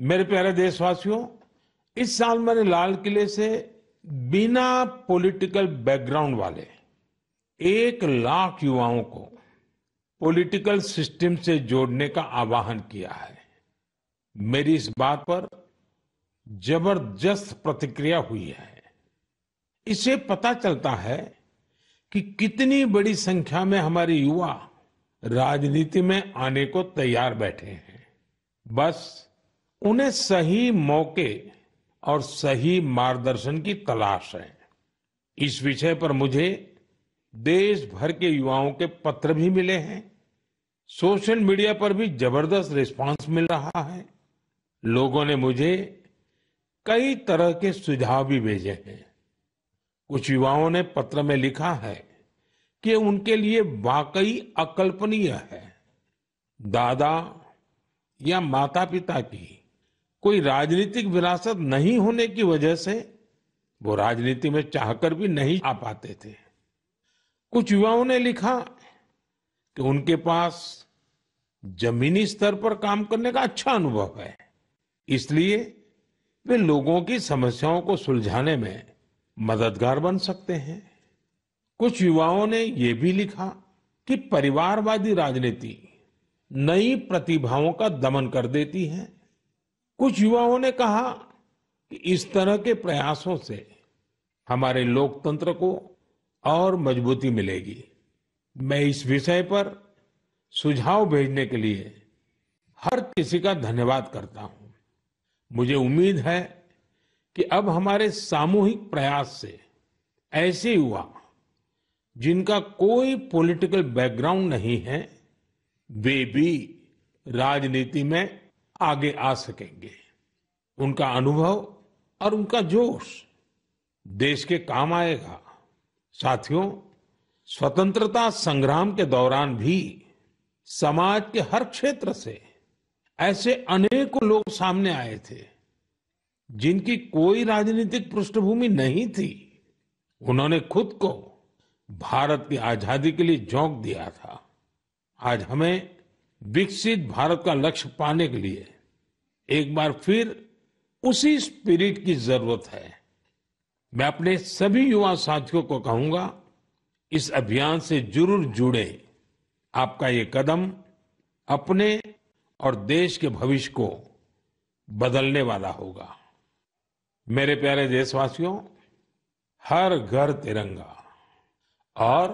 मेरे प्यारे देशवासियों इस साल मैंने लाल किले से बिना पॉलिटिकल बैकग्राउंड वाले एक लाख युवाओं को पॉलिटिकल सिस्टम से जोड़ने का आह्वान किया है मेरी इस बात पर जबरदस्त प्रतिक्रिया हुई है इसे पता चलता है कि कितनी बड़ी संख्या में हमारे युवा राजनीति में आने को तैयार बैठे हैं बस उन्हें सही मौके और सही मार्गदर्शन की तलाश है इस विषय पर मुझे देश भर के युवाओं के पत्र भी मिले हैं सोशल मीडिया पर भी जबरदस्त रिस्पांस मिल रहा है लोगों ने मुझे कई तरह के सुझाव भी भेजे हैं कुछ युवाओं ने पत्र में लिखा है कि उनके लिए वाकई अकल्पनीय है दादा या माता पिता की कोई राजनीतिक विरासत नहीं होने की वजह से वो राजनीति में चाहकर भी नहीं आ पाते थे कुछ युवाओं ने लिखा कि उनके पास जमीनी स्तर पर काम करने का अच्छा अनुभव है इसलिए वे लोगों की समस्याओं को सुलझाने में मददगार बन सकते हैं कुछ युवाओं ने यह भी लिखा कि परिवारवादी राजनीति नई प्रतिभाओं का दमन कर देती है कुछ युवाओं ने कहा कि इस तरह के प्रयासों से हमारे लोकतंत्र को और मजबूती मिलेगी मैं इस विषय पर सुझाव भेजने के लिए हर किसी का धन्यवाद करता हूं मुझे उम्मीद है कि अब हमारे सामूहिक प्रयास से ऐसे युवा जिनका कोई पॉलिटिकल बैकग्राउंड नहीं है वे भी राजनीति में आगे आ सकेंगे उनका अनुभव और उनका जोश देश के काम आएगा साथियों स्वतंत्रता संग्राम के दौरान भी समाज के हर क्षेत्र से ऐसे अनेकों लोग सामने आए थे जिनकी कोई राजनीतिक पृष्ठभूमि नहीं थी उन्होंने खुद को भारत की आजादी के लिए झोंक दिया था आज हमें विकसित भारत का लक्ष्य पाने के लिए एक बार फिर उसी स्पिरिट की जरूरत है मैं अपने सभी युवा साथियों को कहूंगा इस अभियान से जरूर जुड़े आपका ये कदम अपने और देश के भविष्य को बदलने वाला होगा मेरे प्यारे देशवासियों हर घर तिरंगा और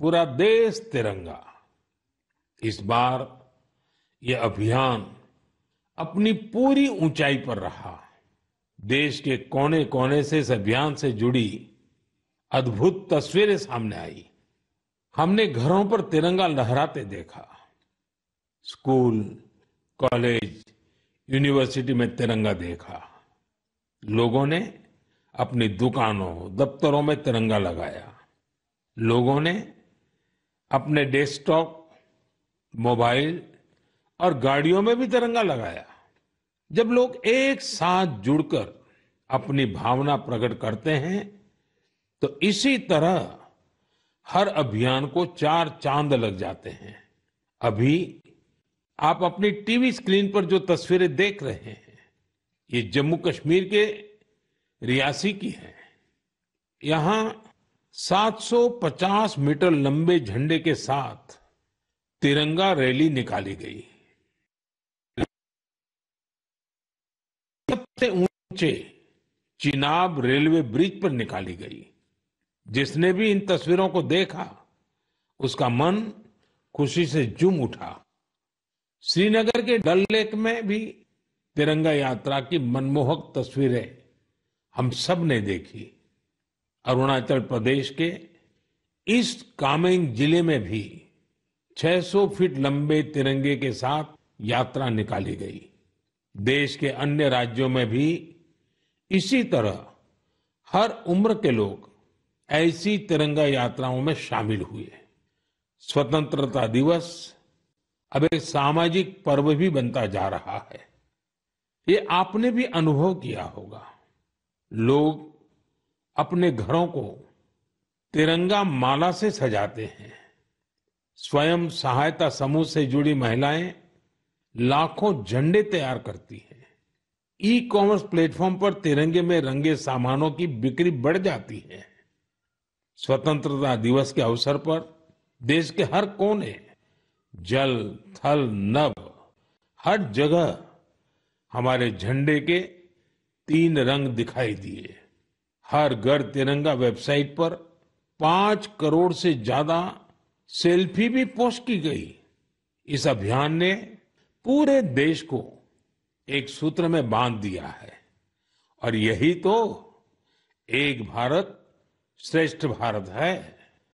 पूरा देश तिरंगा इस बार ये अभियान अपनी पूरी ऊंचाई पर रहा देश के कोने कोने से इस अभियान से जुड़ी अद्भुत तस्वीरें सामने आई हमने घरों पर तिरंगा लहराते देखा स्कूल कॉलेज यूनिवर्सिटी में तिरंगा देखा लोगों ने अपनी दुकानों दफ्तरों में तिरंगा लगाया लोगों ने अपने डेस्कटॉप मोबाइल और गाड़ियों में भी तिरंगा लगाया जब लोग एक साथ जुड़कर अपनी भावना प्रकट करते हैं तो इसी तरह हर अभियान को चार चांद लग जाते हैं अभी आप अपनी टीवी स्क्रीन पर जो तस्वीरें देख रहे हैं ये जम्मू कश्मीर के रियासी की है यहां 750 मीटर लंबे झंडे के साथ तिरंगा रैली निकाली गई सबसे ऊंचे चिनाब रेलवे ब्रिज पर निकाली गई जिसने भी इन तस्वीरों को देखा उसका मन खुशी से जुम उठा श्रीनगर के डल लेक में भी तिरंगा यात्रा की मनमोहक तस्वीरें हम सब ने देखी अरुणाचल प्रदेश के ईस्ट कामेंग जिले में भी 600 फीट लंबे तिरंगे के साथ यात्रा निकाली गई देश के अन्य राज्यों में भी इसी तरह हर उम्र के लोग ऐसी तिरंगा यात्राओं में शामिल हुए स्वतंत्रता दिवस अब एक सामाजिक पर्व भी बनता जा रहा है ये आपने भी अनुभव किया होगा लोग अपने घरों को तिरंगा माला से सजाते हैं स्वयं सहायता समूह से जुड़ी महिलाएं लाखों झंडे तैयार करती हैं ई कॉमर्स प्लेटफॉर्म पर तिरंगे में रंगे सामानों की बिक्री बढ़ जाती है स्वतंत्रता दिवस के अवसर पर देश के हर कोने जल थल नभ हर जगह हमारे झंडे के तीन रंग दिखाई दिए हर घर तिरंगा वेबसाइट पर पांच करोड़ से ज्यादा सेल्फी भी पोस्ट की गई इस अभियान ने पूरे देश को एक सूत्र में बांध दिया है और यही तो एक भारत श्रेष्ठ भारत है